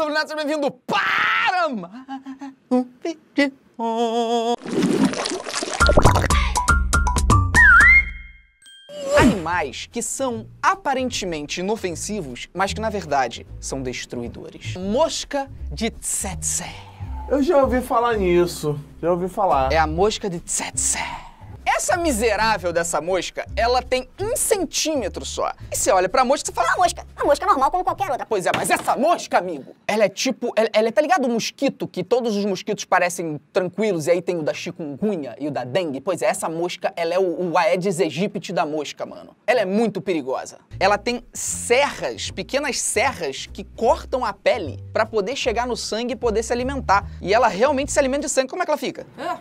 Sandro seja bem-vindo para mais um vídeo. Animais que são aparentemente inofensivos, mas que na verdade são destruidores. Mosca de tsetse. Eu já ouvi falar nisso. Já ouvi falar. É a mosca de tsetse. Essa miserável dessa mosca, ela tem um centímetro só. E você olha pra mosca e fala, ah, mosca, uma mosca é normal como qualquer outra. Pois é, mas essa mosca, amigo, ela é tipo, ela, ela é, tá ligado o mosquito, que todos os mosquitos parecem tranquilos, e aí tem o da chikungunya e o da dengue? Pois é, essa mosca, ela é o, o Aedes aegypti da mosca, mano. Ela é muito perigosa. Ela tem serras, pequenas serras, que cortam a pele para poder chegar no sangue e poder se alimentar. E ela realmente se alimenta de sangue. Como é que ela fica? Ah.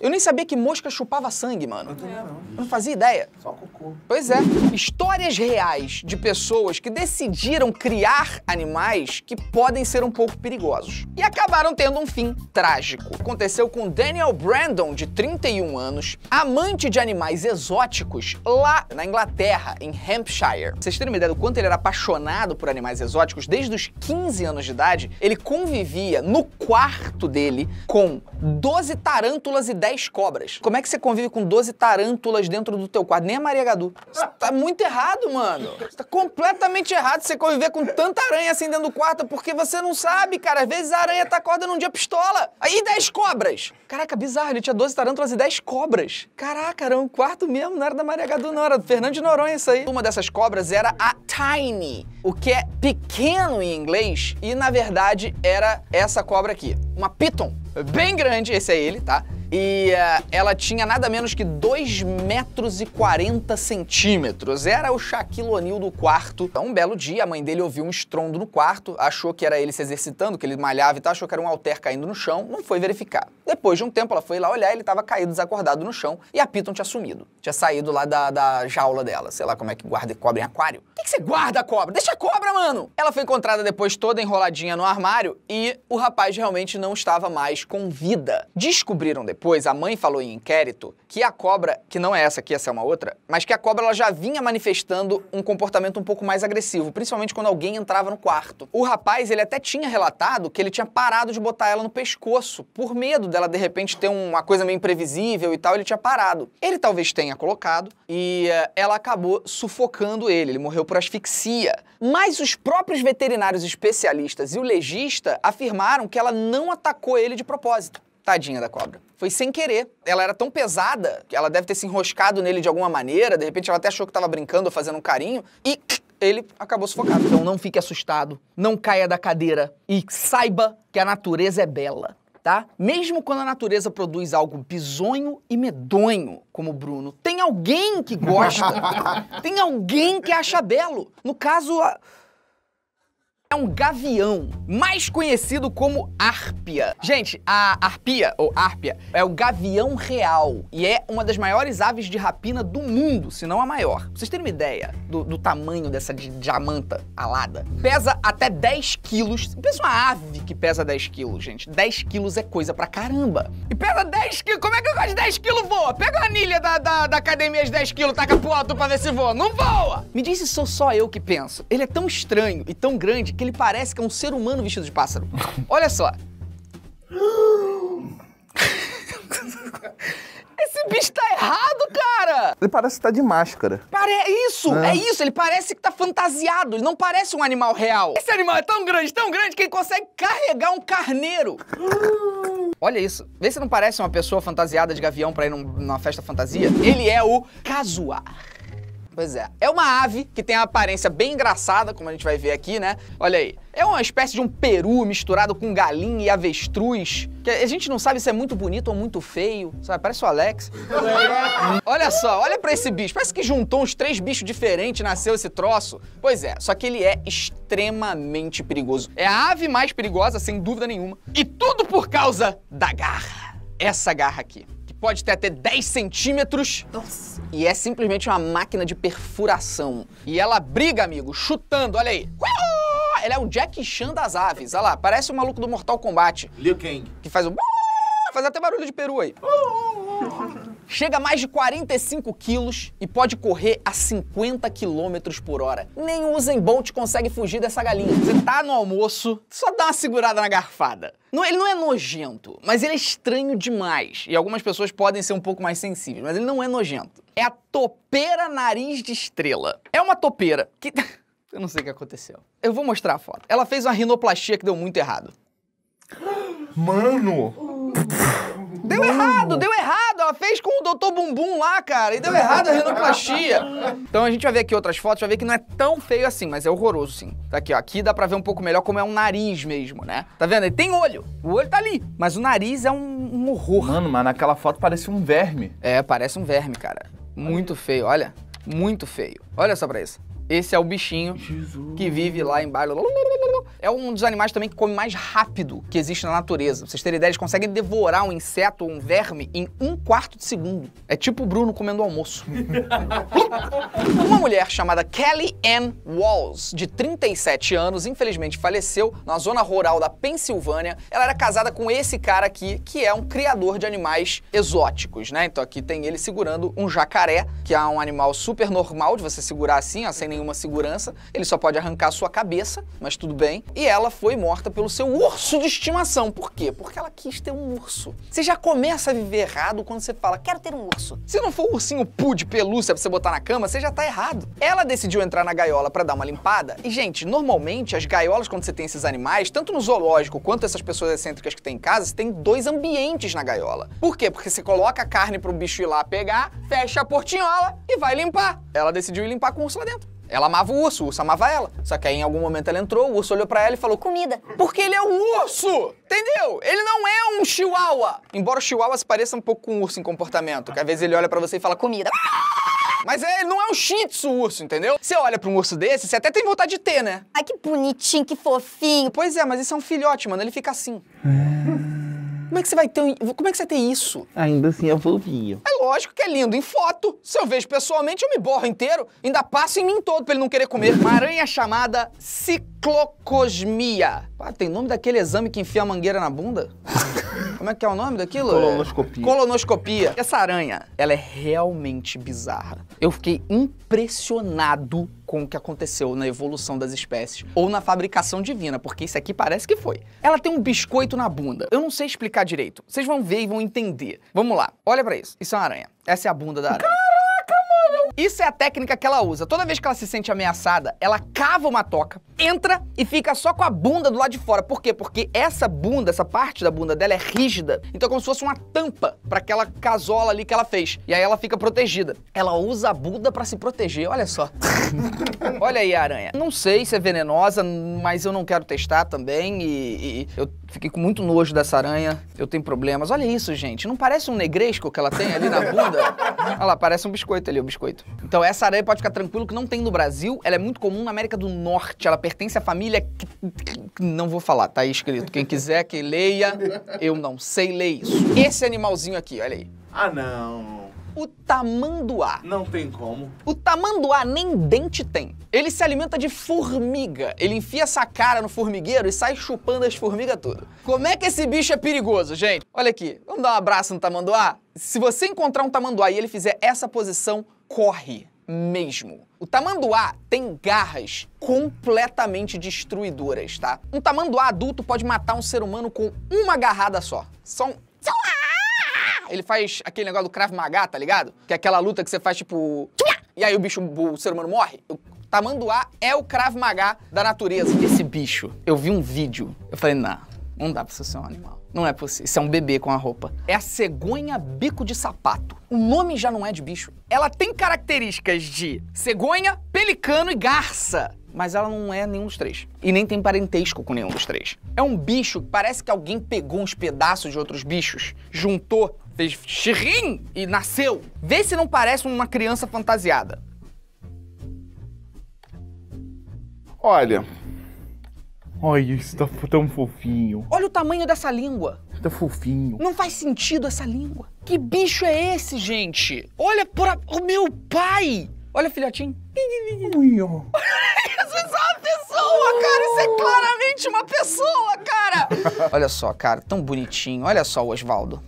Eu nem sabia que mosca chupava sangue, mano. Eu não. Eu não fazia ideia. Só cocô. Pois é. Histórias reais de pessoas que decidiram criar animais que podem ser um pouco perigosos. E acabaram tendo um fim trágico. Aconteceu com Daniel Brandon, de 31 anos, amante de animais exóticos lá na Inglaterra, em Hampshire. Pra vocês terem uma ideia do quanto ele era apaixonado por animais exóticos, desde os 15 anos de idade, ele convivia no quarto dele com 12 tarântulas e 10 10 cobras. Como é que você convive com 12 tarântulas dentro do teu quarto? Nem a Maria Gadu. Você tá muito errado, mano. Você tá completamente errado você conviver com tanta aranha assim dentro do quarto, porque você não sabe, cara. Às vezes a aranha tá acorda num dia pistola. Aí 10 cobras. Caraca, bizarro. Ele tinha 12 tarântulas e 10 cobras. Caraca, era um quarto mesmo. Não era da Maria Gadu, não. Era do Fernando de Noronha isso aí. Uma dessas cobras era a Tiny, o que é pequeno em inglês. E, na verdade, era essa cobra aqui. Uma piton. Bem grande. Esse é ele, tá? e uh, ela tinha nada menos que 2 metros e 40 centímetros. Era o Shaquille O'Neal do quarto. Então, um belo dia, a mãe dele ouviu um estrondo no quarto, achou que era ele se exercitando, que ele malhava e tal, achou que era um alter caindo no chão, não foi verificar. Depois de um tempo, ela foi lá olhar, ele estava caído, desacordado no chão, e a Piton tinha sumido. Tinha saído lá da, da jaula dela, sei lá como é que guarda cobra em aquário. Por que, que você guarda a cobra? Deixa a cobra, mano! Ela foi encontrada depois toda enroladinha no armário e o rapaz realmente não estava mais com vida. Descobriram depois depois a mãe falou em inquérito que a cobra, que não é essa aqui, essa é uma outra, mas que a cobra ela já vinha manifestando um comportamento um pouco mais agressivo, principalmente quando alguém entrava no quarto. O rapaz, ele até tinha relatado que ele tinha parado de botar ela no pescoço, por medo dela de repente ter uma coisa meio imprevisível e tal, ele tinha parado. Ele talvez tenha colocado e uh, ela acabou sufocando ele, ele morreu por asfixia. Mas os próprios veterinários especialistas e o legista afirmaram que ela não atacou ele de propósito. Tadinha da cobra. Foi sem querer. Ela era tão pesada que ela deve ter se enroscado nele de alguma maneira. De repente ela até achou que estava brincando ou fazendo um carinho e ele acabou sufocado. Então não fique assustado, não caia da cadeira e saiba que a natureza é bela. Tá? Mesmo quando a natureza produz algo bizonho e medonho, como o Bruno, tem alguém que gosta, tem alguém que acha belo. No caso, a é um gavião, mais conhecido como árpia. Gente, a arpia, ou árpia, é o gavião real e é uma das maiores aves de rapina do mundo, se não a maior. Pra vocês terem uma ideia do, do tamanho dessa diamanta alada, pesa até 10 quilos. Pensa uma ave que pesa 10 quilos, gente. 10 quilos é coisa pra caramba. E pesa 10 quilos, como é que eu gosto de 10 quilos voa? Pega a anilha da, da, da academia de 10 quilos, taca pro alto pra ver se voa. Não voa! Me diz se sou só eu que penso. Ele é tão estranho e tão grande que ele parece que é um ser humano vestido de pássaro. Olha só. Esse bicho tá errado, cara! Ele parece que tá de máscara. Pare... Isso! É. é isso! Ele parece que tá fantasiado. Ele não parece um animal real. Esse animal é tão grande, tão grande, que ele consegue carregar um carneiro. Olha isso. Vê se não parece uma pessoa fantasiada de gavião pra ir num, numa festa fantasia. Ele é o Casuar. Pois é. É uma ave que tem a aparência bem engraçada, como a gente vai ver aqui, né? Olha aí. É uma espécie de um peru misturado com galinha e avestruz. Que a gente não sabe se é muito bonito ou muito feio. Sabe? Parece o Alex. olha só, olha para esse bicho. Parece que juntou uns três bichos diferentes, nasceu esse troço. Pois é, só que ele é extremamente perigoso. É a ave mais perigosa, sem dúvida nenhuma. E tudo por causa da garra. Essa garra aqui pode ter até 10 centímetros. Nossa. E é simplesmente uma máquina de perfuração. E ela briga, amigo, chutando, olha aí. Ela é o Jack Chan das aves, olha lá, parece o maluco do Mortal Kombat. Liu Kang. Que faz um... Faz até barulho de peru aí. Uh, uh, uh chega a mais de 45 quilos e pode correr a 50 km por hora. Nem o Usain Bolt consegue fugir dessa galinha. Você tá no almoço, só dá uma segurada na garfada. Não, ele não é nojento, mas ele é estranho demais. E algumas pessoas podem ser um pouco mais sensíveis, mas ele não é nojento. É a topeira nariz de estrela. É uma topeira que... Eu não sei o que aconteceu. Eu vou mostrar a foto. Ela fez uma rinoplastia que deu muito errado. Mano! Deu errado, deu errado. Ela fez com o doutor Bumbum lá, cara. E deu errado a rinoplastia. Então a gente vai ver aqui outras fotos, vai ver que não é tão feio assim, mas é horroroso sim. Tá aqui, ó. Aqui dá pra ver um pouco melhor como é um nariz mesmo, né? Tá vendo? Ele tem olho. O olho tá ali. Mas o nariz é um, um horror. Mano, mas naquela foto parece um verme. É, parece um verme, cara. Muito feio, olha. Muito feio. Olha só pra isso. Esse é o bichinho Jesus. que vive lá embaixo. É um dos animais também que come mais rápido que existe na natureza. Pra vocês terem ideia, eles conseguem devorar um inseto ou um verme em um quarto de segundo. É tipo o Bruno comendo almoço. Uma mulher chamada Kelly Ann Walls, de 37 anos, infelizmente faleceu na zona rural da Pensilvânia. Ela era casada com esse cara aqui, que é um criador de animais exóticos, né? Então aqui tem ele segurando um jacaré, que é um animal super normal de você segurar assim, ó, sem nem nenhuma segurança, ele só pode arrancar sua cabeça, mas tudo bem. E ela foi morta pelo seu urso de estimação. Por quê? Porque ela quis ter um urso. Você já começa a viver errado quando você fala, quero ter um urso. Se não for um ursinho pu de pelúcia pra você botar na cama, você já tá errado. Ela decidiu entrar na gaiola para dar uma limpada. E, gente, normalmente as gaiolas, quando você tem esses animais, tanto no zoológico quanto essas pessoas excêntricas que tem em casa, você tem dois ambientes na gaiola. Por quê? Porque você coloca a carne pro bicho ir lá pegar, fecha a portinhola e vai limpar. Ela decidiu ir limpar com o urso lá dentro. Ela amava o urso, o urso amava ela. Só que aí em algum momento ela entrou, o urso olhou para ela e falou: Comida. Porque ele é um urso! Entendeu? Ele não é um chihuahua! Embora o chihuahua se pareça um pouco com um urso em comportamento, que às vezes ele olha para você e fala: Comida. Mas é, ele não é um shih tzu urso, entendeu? Você olha pra um urso desse, você até tem vontade de ter, né? Ai, que bonitinho, que fofinho. Pois é, mas esse é um filhote, mano. Ele fica assim. É. Como é que você vai ter Como é que você tem isso? Ainda assim eu vou vir. É lógico que é lindo em foto. Se eu vejo pessoalmente, eu me borro inteiro, ainda passo em mim todo pra ele não querer comer. Uma aranha chamada ciclocosmia. Ah, tem nome daquele exame que enfia a mangueira na bunda? Como é que é o nome daquilo? Colonoscopia. Colonoscopia. Essa aranha, ela é realmente bizarra. Eu fiquei impressionado com o que aconteceu na evolução das espécies ou na fabricação divina, porque isso aqui parece que foi. Ela tem um biscoito na bunda. Eu não sei explicar direito. Vocês vão ver e vão entender. Vamos lá. Olha para isso. Isso é uma aranha. Essa é a bunda da aranha. Caraca, mano! Isso é a técnica que ela usa. Toda vez que ela se sente ameaçada, ela cava uma toca entra e fica só com a bunda do lado de fora. Por quê? Porque essa bunda, essa parte da bunda dela é rígida. Então é como se fosse uma tampa para aquela casola ali que ela fez. E aí ela fica protegida. Ela usa a bunda para se proteger, olha só. olha aí a aranha. Não sei se é venenosa, mas eu não quero testar também e, e eu fiquei com muito nojo dessa aranha. Eu tenho problemas. Olha isso, gente. Não parece um negresco que ela tem ali na bunda? Olha lá, parece um biscoito ali, o um biscoito. Então essa aranha pode ficar tranquilo que não tem no Brasil. Ela é muito comum na América do Norte. Ela pertence à família que, não vou falar, tá aí escrito. Quem quiser que leia, eu não sei ler isso. Esse animalzinho aqui, olha aí. Ah, não. O tamanduá. Não tem como. O tamanduá nem dente tem. Ele se alimenta de formiga. Ele enfia essa cara no formigueiro e sai chupando as formigas tudo. Como é que esse bicho é perigoso, gente? Olha aqui, vamos dar um abraço no tamanduá? Se você encontrar um tamanduá e ele fizer essa posição, corre mesmo. O tamanduá tem garras completamente destruidoras, tá? Um tamanduá adulto pode matar um ser humano com uma garrada só. Só um... Ele faz aquele negócio do Krav Maga, tá ligado? Que é aquela luta que você faz tipo... E aí o bicho, o ser humano morre. O tamanduá é o Krav Maga da natureza. Esse bicho, eu vi um vídeo, eu falei, não, não dá pra ser um animal. Não é possível. Isso é um bebê com a roupa. É a cegonha bico de sapato. O nome já não é de bicho. Ela tem características de cegonha, pelicano e garça. Mas ela não é nenhum dos três. E nem tem parentesco com nenhum dos três. É um bicho que parece que alguém pegou uns pedaços de outros bichos, juntou, fez xirrim e nasceu. Vê se não parece uma criança fantasiada. Olha, Olha isso tá tão fofinho. Olha o tamanho dessa língua. Tá fofinho. Não faz sentido essa língua. Que bicho é esse, gente? Olha pra... O meu pai! Olha, filhotinho. Isso é uma pessoa, cara. Isso é claramente uma pessoa, cara. Olha só, cara, tão bonitinho. Olha só o Oswaldo.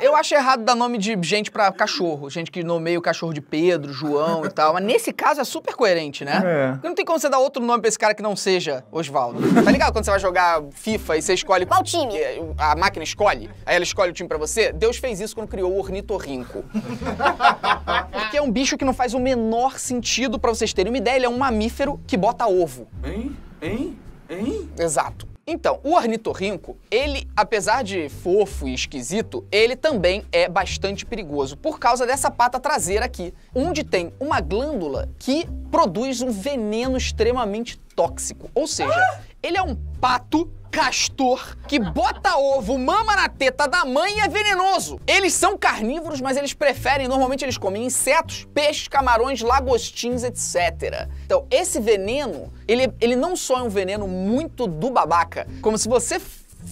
eu acho errado dar nome de gente pra cachorro. Gente que nomeia o cachorro de Pedro, João e tal. Mas nesse caso é super coerente, né? É. não tem como você dar outro nome pra esse cara que não seja Oswaldo. Tá ligado quando você vai jogar FIFA e você escolhe... Qual time? A máquina escolhe. Aí ela escolhe o time pra você. Deus fez isso quando criou o ornitorrinco. Porque é um bicho que não não faz o menor sentido para vocês terem uma ideia, ele é um mamífero que bota ovo. Hein? Hein? Hein? Exato. Então, o ornitorrinco, ele, apesar de fofo e esquisito, ele também é bastante perigoso por causa dessa pata traseira aqui, onde tem uma glândula que produz um veneno extremamente tóxico. Ou seja, ah! ele é um pato castor que bota ovo, mama na teta da mãe e é venenoso. Eles são carnívoros, mas eles preferem, normalmente eles comem insetos, peixes, camarões, lagostins, etc. Então, esse veneno, ele, ele não só é um veneno muito do babaca, como se você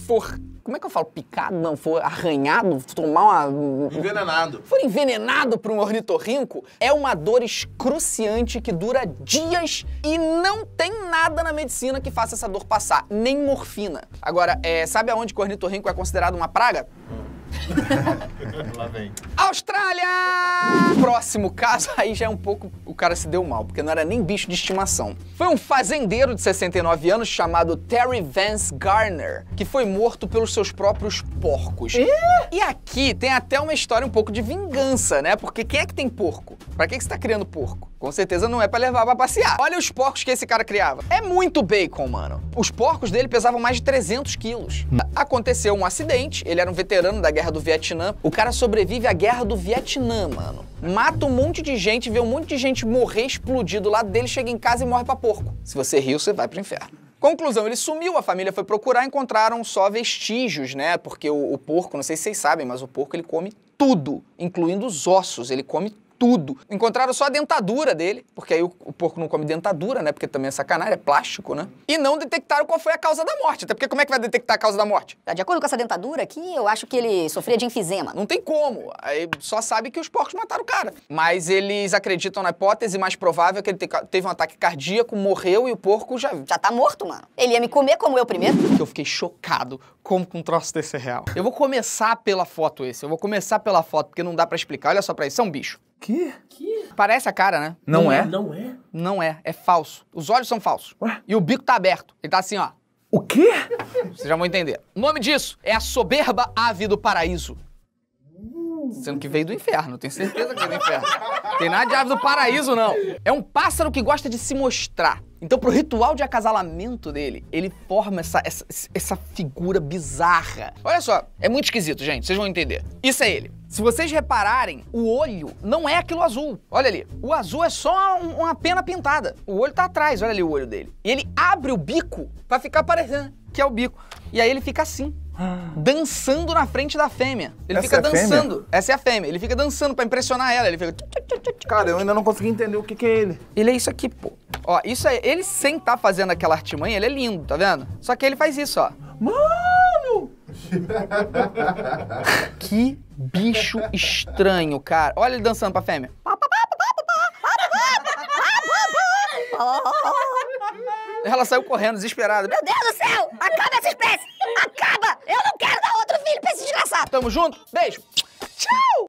for como é que eu falo? Picado? Não, foi arranhado? Tomar uma. Um, envenenado. Foi envenenado por um ornitorrinco? É uma dor excruciante que dura dias e não tem nada na medicina que faça essa dor passar, nem morfina. Agora, é, sabe aonde que o ornitorrinco é considerado uma praga? Hum Lá vem. Austrália! Próximo caso, aí já é um pouco. O cara se deu mal, porque não era nem bicho de estimação. Foi um fazendeiro de 69 anos chamado Terry Vance Garner, que foi morto pelos seus próprios porcos. E, e aqui tem até uma história um pouco de vingança, né? Porque quem é que tem porco? Pra que, que você tá criando porco? Com certeza não é para levar para passear. Olha os porcos que esse cara criava. É muito bacon, mano. Os porcos dele pesavam mais de 300 quilos. Aconteceu um acidente, ele era um veterano da Guerra do Vietnã. O cara sobrevive à Guerra do Vietnã, mano. Mata um monte de gente, vê um monte de gente morrer, explodir do lado dele, chega em casa e morre pra porco. Se você riu, você vai pro inferno. Conclusão, ele sumiu, a família foi procurar, encontraram só vestígios, né? Porque o, o, porco, não sei se vocês sabem, mas o porco ele come tudo, incluindo os ossos, ele come tudo. Encontraram só a dentadura dele, porque aí o, o, porco não come dentadura, né? Porque também é sacanagem, é plástico, né? E não detectaram qual foi a causa da morte. Até porque como é que vai detectar a causa da morte? Tá de acordo com essa dentadura aqui, eu acho que ele sofria de enfisema. Não tem como. Aí só sabe que os porcos mataram o cara. Mas eles acreditam na hipótese mais provável é que ele te, teve um ataque cardíaco, morreu e o porco já. Já tá morto, mano. Ele ia me comer como eu primeiro. Eu fiquei chocado como com um troço desse é real. Eu vou começar pela foto esse. Eu vou começar pela foto, porque não dá para explicar. Olha só pra isso, é um bicho. Que? Que? Parece a cara, né? Não, não é? é. Não é? Não é. É falso. Os olhos são falsos. Ué? E o bico tá aberto. Ele tá assim, ó. O quê? Vocês já vão entender. O nome disso é a soberba ave do paraíso. Sendo que veio do inferno, tenho certeza que veio do inferno. Tem nada de ave do paraíso, não. É um pássaro que gosta de se mostrar. Então, pro ritual de acasalamento dele, ele forma essa, essa, essa figura bizarra. Olha só, é muito esquisito, gente, vocês vão entender. Isso é ele. Se vocês repararem, o olho não é aquilo azul. Olha ali. O azul é só um, uma pena pintada. O olho tá atrás, olha ali o olho dele. E ele abre o bico pra ficar parecendo que é o bico. E aí ele fica assim. Dançando na frente da fêmea. Ele Essa fica é dançando. Fêmea? Essa é a fêmea. Ele fica dançando para impressionar ela. Ele fica. Cara, eu ainda não consegui entender o que, que é ele. Ele é isso aqui, pô. Ó, isso é. Ele sem tá fazendo aquela artimanha, ele é lindo, tá vendo? Só que ele faz isso, ó. Mano! que bicho estranho, cara. Olha ele dançando pra fêmea. Ela saiu correndo, desesperada. Meu Deus do céu! Acaba essa espécie! Acaba! Eu não quero dar outro filho pra esse desgraçado! Tamo junto? Beijo!